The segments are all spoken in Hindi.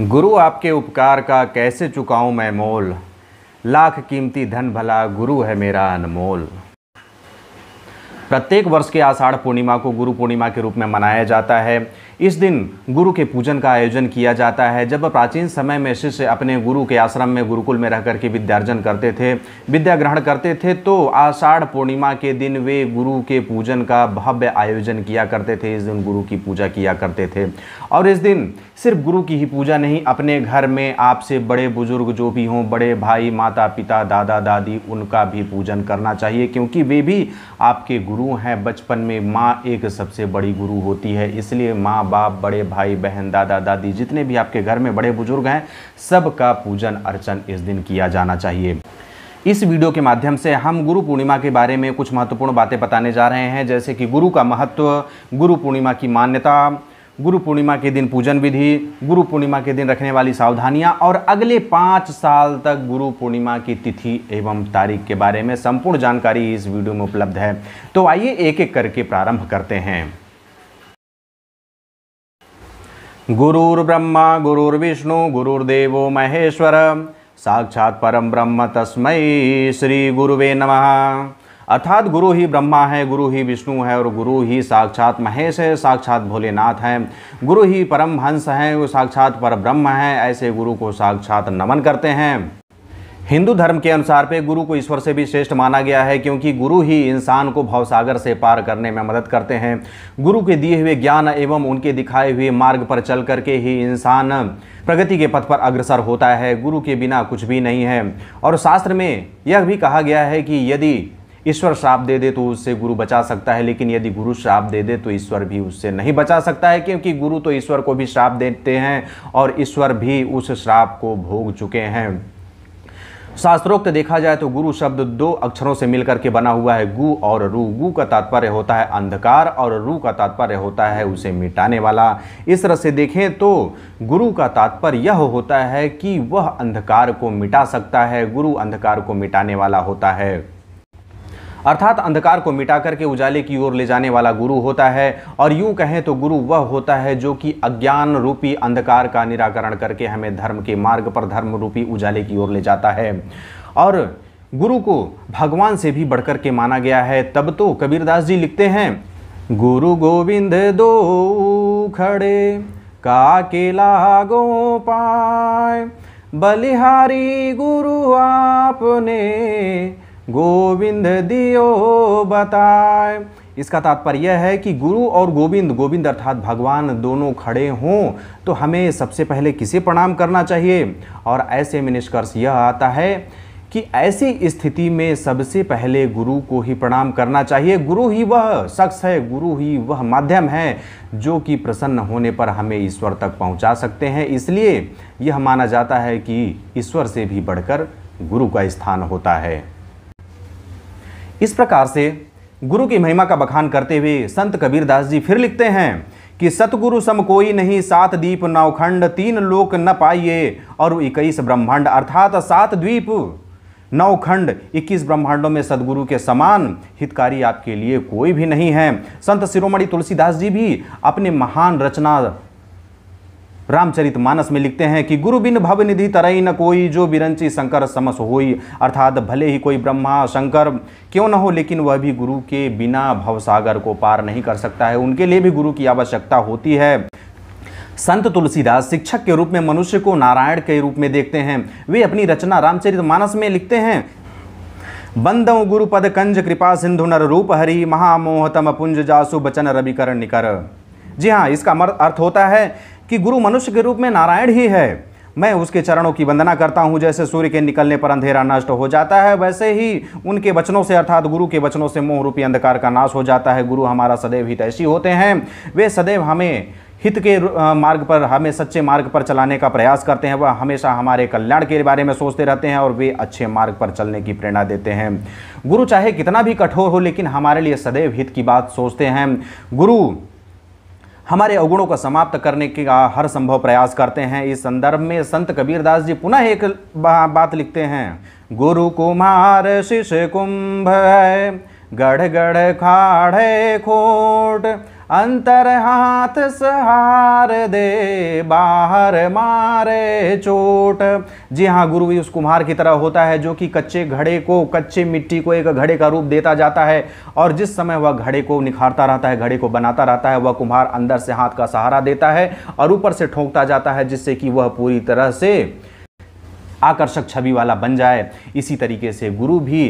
गुरु आपके उपकार का कैसे चुकाऊं मैं मोल लाख कीमती धन भला गुरु है मेरा अनमोल प्रत्येक वर्ष के आषाढ़ पूर्णिमा को गुरु पूर्णिमा के रूप में मनाया जाता है इस दिन गुरु के पूजन का आयोजन किया जाता है जब प्राचीन समय में शिष्य अपने गुरु के आश्रम में गुरुकुल में रह कर के विद्यार्जन करते थे विद्या ग्रहण करते थे तो आषाढ़ पूर्णिमा के दिन वे गुरु के पूजन का भव्य आयोजन किया करते थे इस दिन गुरु की पूजा किया करते थे और इस दिन सिर्फ गुरु की ही पूजा नहीं अपने घर में आपसे बड़े बुजुर्ग जो भी हों बड़े भाई माता पिता दादा दादी उनका भी पूजन करना चाहिए क्योंकि वे भी आपके गुरु हैं बचपन में माँ एक सबसे बड़ी गुरु होती है इसलिए माँ माँ बाप बड़े भाई बहन दादा दादी जितने भी आपके घर में बड़े बुजुर्ग हैं सबका पूजन अर्चन इस दिन किया जाना चाहिए इस वीडियो के माध्यम से हम गुरु पूर्णिमा के बारे में कुछ महत्वपूर्ण बातें बताने जा रहे हैं जैसे कि गुरु का महत्व गुरु पूर्णिमा की मान्यता गुरु पूर्णिमा के दिन पूजन विधि गुरु पूर्णिमा के दिन रखने वाली सावधानियां और अगले पाँच साल तक गुरु पूर्णिमा की तिथि एवं तारीख के बारे में संपूर्ण जानकारी इस वीडियो में उपलब्ध है तो आइए एक एक करके प्रारंभ करते हैं गुरुर्ब्रह्मा गुरुर्विष्णु गुरुर्देव महेश्वर साक्षात परम ब्रह्म तस्मै श्री गुरुवे नमः अर्थात गुरु ही ब्रह्मा है गुरु ही विष्णु है और गुरु ही साक्षात महेश है साक्षात भोलेनाथ है गुरु ही परम हंस हैं वो साक्षात पर ब्रह्म हैं ऐसे गुरु को साक्षात नमन करते हैं हिंदू धर्म के अनुसार पे गुरु को ईश्वर से भी श्रेष्ठ माना गया है क्योंकि गुरु ही इंसान को भवसागर से पार करने में मदद करते हैं गुरु के दिए हुए ज्ञान एवं उनके दिखाए हुए मार्ग पर चल करके ही इंसान प्रगति के पथ पर अग्रसर होता है गुरु के बिना कुछ भी नहीं है और शास्त्र में यह भी कहा गया है कि यदि ईश्वर श्राप दे दे तो उससे गुरु बचा सकता है लेकिन यदि गुरु श्राप दे दे तो ईश्वर भी उससे नहीं बचा सकता है क्योंकि गुरु तो ईश्वर को भी श्राप देते हैं और ईश्वर भी उस श्राप को भोग चुके हैं शास्त्रोक्त देखा जाए तो गुरु शब्द दो अक्षरों से मिलकर के बना हुआ है गु और रू गु का तात्पर्य होता है अंधकार और रू का तात्पर्य होता है उसे मिटाने वाला इस तरह से देखें तो गुरु का तात्पर्य यह होता है कि वह अंधकार को मिटा सकता है गुरु अंधकार को मिटाने वाला होता है अर्थात अंधकार को मिटा करके उजाले की ओर ले जाने वाला गुरु होता है और यूँ कहें तो गुरु वह होता है जो कि अज्ञान रूपी अंधकार का निराकरण करके हमें धर्म के मार्ग पर धर्म रूपी उजाले की ओर ले जाता है और गुरु को भगवान से भी बढ़कर के माना गया है तब तो कबीरदास जी लिखते हैं गुरु गोविंद दो खड़े का केला गो पाए बलिहारी गुरु आपने गोविंद दियो बताए इसका तात्पर्य है कि गुरु और गोविंद गोविंद अर्थात भगवान दोनों खड़े हों तो हमें सबसे पहले किसे प्रणाम करना चाहिए और ऐसे में निष्कर्ष यह आता है कि ऐसी स्थिति में सबसे पहले गुरु को ही प्रणाम करना चाहिए गुरु ही वह शख्स है गुरु ही वह माध्यम है जो कि प्रसन्न होने पर हमें ईश्वर तक पहुंचा सकते हैं इसलिए यह माना जाता है कि ईश्वर से भी बढ़कर गुरु का स्थान होता है इस प्रकार से गुरु की महिमा का बखान करते हुए संत कबीरदास जी फिर लिखते हैं कि सतगुरु सम कोई नहीं सात द्वीप नवखंड तीन लोक न पाइए और इक्कीस ब्रह्मांड अर्थात सात द्वीप नवखंड इक्कीस ब्रह्मांडों में सदगुरु के समान हितकारी आपके लिए कोई भी नहीं है संत शिरोमणि तुलसीदास जी भी अपने महान रचना रामचरित मानस में लिखते हैं कि गुरु बिन भव निधि तरई न कोई जो बिरंची शंकर समस होई अर्थात भले ही कोई ब्रह्मा शंकर क्यों न हो लेकिन वह भी गुरु के बिना भवसागर को पार नहीं कर सकता है उनके लिए भी गुरु की आवश्यकता होती है संत तुलसीदास शिक्षक के रूप में मनुष्य को नारायण के रूप में देखते हैं वे अपनी रचना रामचरित मानस में लिखते हैं बंदव गुरुपद कंज कृपा सिंधु नर रूप हरि महामोहतम पुंज जासु बचन रविकर निकर जी हाँ इसका अर्थ होता है कि गुरु मनुष्य के रूप में नारायण ही है मैं उसके चरणों की वंदना करता हूँ जैसे सूर्य के निकलने पर अंधेरा नष्ट हो जाता है वैसे ही उनके वचनों से अर्थात गुरु के वचनों से मोह रूपी अंधकार का नाश हो जाता है गुरु हमारा सदैव हित ऐसी होते हैं वे सदैव हमें हित के मार्ग पर हमें सच्चे मार्ग पर चलाने का प्रयास करते हैं वह हमेशा हमारे कल्याण के बारे में सोचते रहते हैं और वे अच्छे मार्ग पर चलने की प्रेरणा देते हैं गुरु चाहे कितना भी कठोर हो लेकिन हमारे लिए सदैव हित की बात सोचते हैं गुरु हमारे अवगुणों को समाप्त करने का हर संभव प्रयास करते हैं इस संदर्भ में संत कबीरदास जी पुनः एक बात लिखते हैं गुरु कुमार शिष्य कुंभ गढ़ गढ़ खाढ़ खोट अंतर हाथ सहार दे बाहर मारे चोट जी हाँ गुरु भी उस कुम्हार की तरह होता है जो कि कच्चे घड़े को कच्चे मिट्टी को एक घड़े का रूप देता जाता है और जिस समय वह घड़े को निखारता रहता है घड़े को बनाता रहता है वह कुम्हार अंदर से हाथ का सहारा देता है और ऊपर से ठोंकता जाता है जिससे कि वह पूरी तरह से आकर्षक छवि वाला बन जाए इसी तरीके से गुरु भी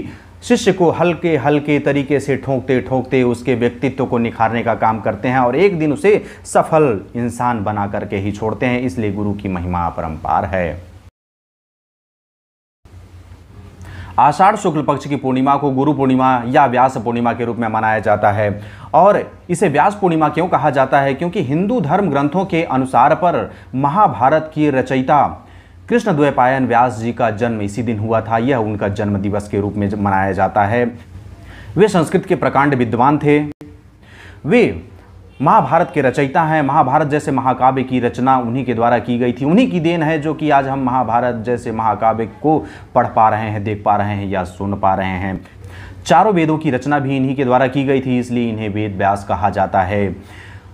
शिष्य को हल्के हल्के तरीके से ठोंकते ठोंकते उसके व्यक्तित्व को निखारने का काम करते हैं और एक दिन उसे सफल इंसान बना करके ही छोड़ते हैं इसलिए गुरु की महिमा अपरम्पार है आषाढ़ शुक्ल पक्ष की पूर्णिमा को गुरु पूर्णिमा या व्यास पूर्णिमा के रूप में मनाया जाता है और इसे व्यास पूर्णिमा क्यों कहा जाता है क्योंकि हिंदू धर्म ग्रंथों के अनुसार पर महाभारत की रचयिता कृष्ण द्वैपायन व्यास जी का जन्म इसी दिन हुआ था यह उनका जन्म दिवस के रूप में मनाया जाता है वे संस्कृत के प्रकांड विद्वान थे वे महाभारत के रचयिता हैं महाभारत जैसे महाकाव्य की रचना उन्हीं के द्वारा की गई थी उन्हीं की देन है जो कि आज हम महाभारत जैसे महाकाव्य को पढ़ पा रहे हैं देख पा रहे हैं या सुन पा रहे हैं चारों वेदों की रचना भी इन्हीं के द्वारा की गई थी इसलिए इन्हें वेद व्यास कहा जाता है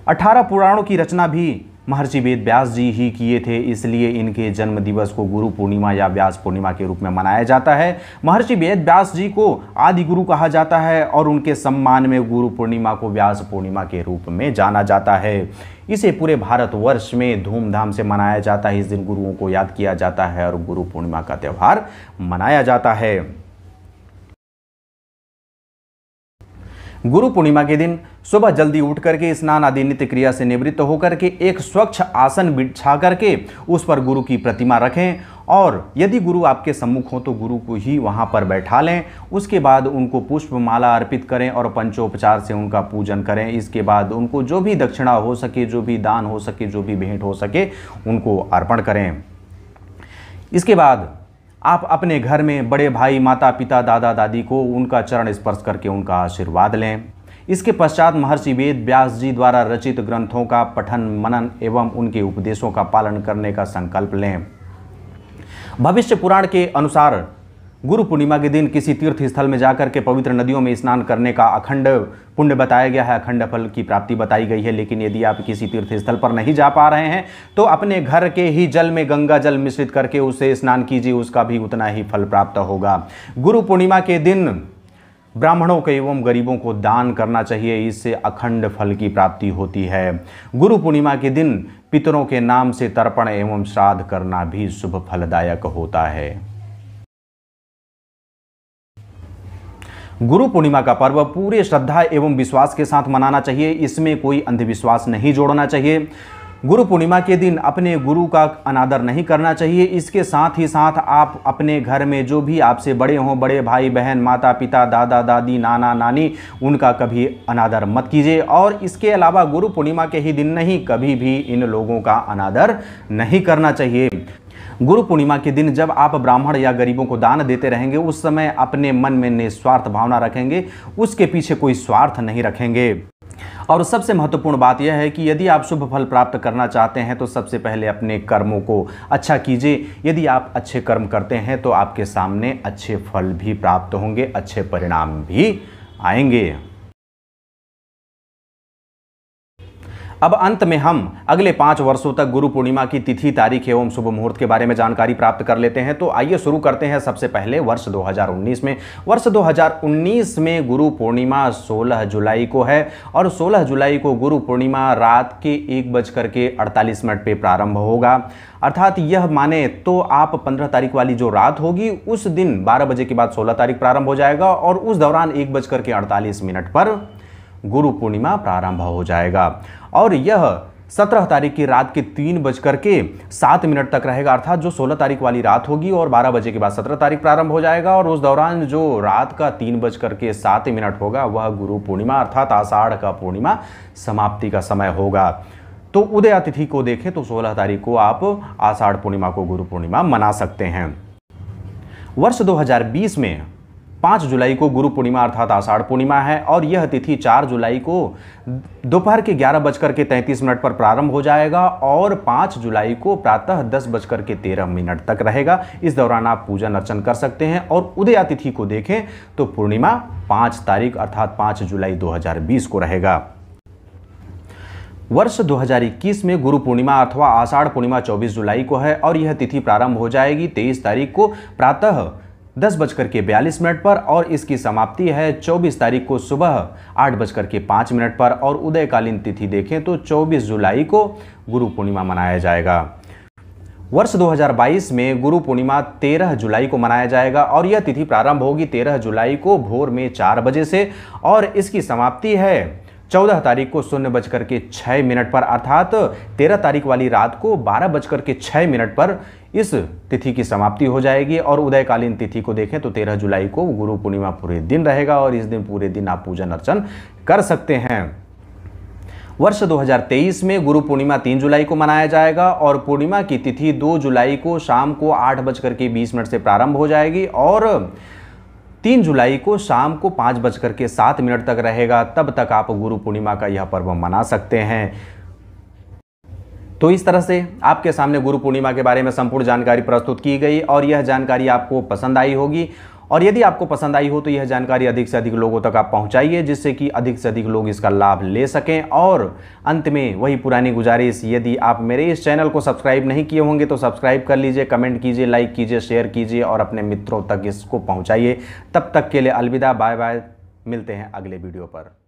अठारह पुराणों की रचना भी महर्षि वेद व्यास जी ही किए थे इसलिए इनके जन्म दिवस को गुरु पूर्णिमा या व्यास पूर्णिमा के रूप में मनाया जाता है महर्षि वेद व्यास जी को आदि गुरु कहा जाता है और उनके सम्मान में गुरु पूर्णिमा को व्यास पूर्णिमा के रूप में जाना जाता है इसे पूरे भारतवर्ष में धूमधाम से मनाया जाता है इस दिन गुरुओं को याद किया जाता है और गुरु पूर्णिमा का त्यौहार मनाया जाता है गुरु पूर्णिमा के दिन सुबह जल्दी उठ करके स्नान आदि नित्य क्रिया से निवृत्त होकर के एक स्वच्छ आसन बिछा करके उस पर गुरु की प्रतिमा रखें और यदि गुरु आपके सम्मुख हों तो गुरु को ही वहाँ पर बैठा लें उसके बाद उनको पुष्पमाला अर्पित करें और पंचोपचार से उनका पूजन करें इसके बाद उनको जो भी दक्षिणा हो सके जो भी दान हो सके जो भी भेंट हो सके उनको अर्पण करें इसके बाद आप अपने घर में बड़े भाई माता पिता दादा दादी को उनका चरण स्पर्श करके उनका आशीर्वाद लें इसके पश्चात महर्षि वेद व्यास जी द्वारा रचित ग्रंथों का पठन मनन एवं उनके उपदेशों का पालन करने का संकल्प लें भविष्य पुराण के अनुसार गुरु पूर्णिमा के दिन किसी तीर्थ स्थल में जाकर के पवित्र नदियों में स्नान करने का अखंड पुण्य बताया गया है अखंड फल की प्राप्ति बताई गई है लेकिन यदि आप किसी तीर्थ स्थल पर नहीं जा पा रहे हैं तो अपने घर के ही जल में गंगा जल मिश्रित करके उसे स्नान कीजिए उसका भी उतना ही फल प्राप्त होगा गुरु पूर्णिमा के दिन ब्राह्मणों के एवं गरीबों को दान करना चाहिए इससे अखंड फल की प्राप्ति होती है गुरु पूर्णिमा के दिन पितरों के नाम से तर्पण एवं श्राद्ध करना भी शुभ फलदायक होता है गुरु पूर्णिमा का पर्व पूरे श्रद्धा एवं विश्वास के साथ मनाना चाहिए इसमें कोई अंधविश्वास नहीं जोड़ना चाहिए गुरु पूर्णिमा के दिन अपने गुरु का अनादर नहीं करना चाहिए इसके साथ ही साथ आप अपने घर में जो भी आपसे बड़े हों बड़े भाई बहन माता पिता दादा दादी नाना नानी उनका कभी अनादर मत कीजिए और इसके अलावा गुरु पूर्णिमा के ही दिन नहीं कभी भी इन लोगों का अनादर नहीं करना चाहिए गुरु पूर्णिमा के दिन जब आप ब्राह्मण या गरीबों को दान देते रहेंगे उस समय अपने मन में निस्वार्थ भावना रखेंगे उसके पीछे कोई स्वार्थ नहीं रखेंगे और सबसे महत्वपूर्ण बात यह है कि यदि आप शुभ फल प्राप्त करना चाहते हैं तो सबसे पहले अपने कर्मों को अच्छा कीजिए यदि आप अच्छे कर्म करते हैं तो आपके सामने अच्छे फल भी प्राप्त होंगे अच्छे परिणाम भी आएंगे अब अंत में हम अगले पाँच वर्षों तक गुरु पूर्णिमा की तिथि तारीख एवं शुभ मुहूर्त के बारे में जानकारी प्राप्त कर लेते हैं तो आइए शुरू करते हैं सबसे पहले वर्ष 2019 में वर्ष 2019 में गुरु पूर्णिमा 16 जुलाई को है और 16 जुलाई को गुरु पूर्णिमा रात के एक बजकर के अड़तालीस मिनट पर प्रारंभ होगा अर्थात यह माने तो आप 15 तारीख वाली जो रात होगी उस दिन 12 बजे के बाद 16 तारीख प्रारंभ हो जाएगा और उस दौरान एक बजकर के अड़तालीस मिनट पर गुरु पूर्णिमा प्रारंभ हो जाएगा और यह सत्रह तारीख की रात के तीन बजकर के सात मिनट तक रहेगा अर्थात जो सोलह तारीख वाली रात होगी और बारह बजे के बाद सत्रह तारीख प्रारंभ हो जाएगा और उस दौरान जो रात का तीन बजकर के सात मिनट होगा वह गुरु पूर्णिमा अर्थात आषाढ़ का पूर्णिमा समाप्ति का समय होगा तो उदय अतिथि को देखें तो सोलह तारीख को आप आषाढ़ पूर्णिमा को गुरु पूर्णिमा मना सकते हैं वर्ष दो में पाँच जुलाई को गुरु पूर्णिमा अर्थात आषाढ़ पूर्णिमा है और यह तिथि चार जुलाई को दोपहर के ग्यारह बजकर के तैंतीस मिनट पर प्रारंभ हो जाएगा और पाँच जुलाई को प्रातः दस बजकर के तेरह मिनट तक रहेगा इस दौरान आप पूजन अर्चन कर सकते हैं और उदया तिथि को देखें तो पूर्णिमा पाँच तारीख अर्थात पाँच जुलाई दो को रहेगा वर्ष 2021 में गुरु पूर्णिमा अथवा आषाढ़ पूर्णिमा 24 जुलाई को है और यह तिथि प्रारंभ हो जाएगी 23 तारीख को प्रातः दस बजकर के बयालीस मिनट पर और इसकी समाप्ति है 24 तारीख को सुबह आठ बजकर के पाँच मिनट पर और उदयकालीन तिथि देखें तो 24 जुलाई को गुरु पूर्णिमा मनाया जाएगा वर्ष 2022 में गुरु पूर्णिमा 13 जुलाई को मनाया जाएगा और यह तिथि प्रारंभ होगी 13 जुलाई को भोर में चार बजे से और इसकी समाप्ति है चौदह तारीख को शून्य बजकर के छः मिनट पर अर्थात तेरह तारीख वाली रात को बारह बजकर के छः मिनट पर इस तिथि की समाप्ति हो जाएगी और उदयकालीन तिथि को देखें तो तेरह जुलाई को गुरु पूर्णिमा पूरे दिन रहेगा और इस दिन पूरे दिन आप पूजन अर्चन कर सकते हैं वर्ष 2023 में गुरु पूर्णिमा 3 जुलाई को मनाया जाएगा और पूर्णिमा की तिथि 2 जुलाई को शाम को आठ बजकर के बीस मिनट से प्रारंभ हो जाएगी और तीन जुलाई को शाम को पाँच बजकर के सात मिनट तक रहेगा तब तक आप गुरु पूर्णिमा का यह पर्व मना सकते हैं तो इस तरह से आपके सामने गुरु पूर्णिमा के बारे में संपूर्ण जानकारी प्रस्तुत की गई और यह जानकारी आपको पसंद आई होगी और यदि आपको पसंद आई हो तो यह जानकारी अधिक से अधिक लोगों तक आप पहुंचाइए जिससे कि अधिक से अधिक लोग इसका लाभ ले सकें और अंत में वही पुरानी गुजारिश यदि आप मेरे इस चैनल को सब्सक्राइब नहीं किए होंगे तो सब्सक्राइब कर लीजिए कमेंट कीजिए लाइक कीजिए शेयर कीजिए और अपने मित्रों तक इसको पहुँचाइए तब तक के लिए अलविदा बाय बाय मिलते हैं अगले वीडियो पर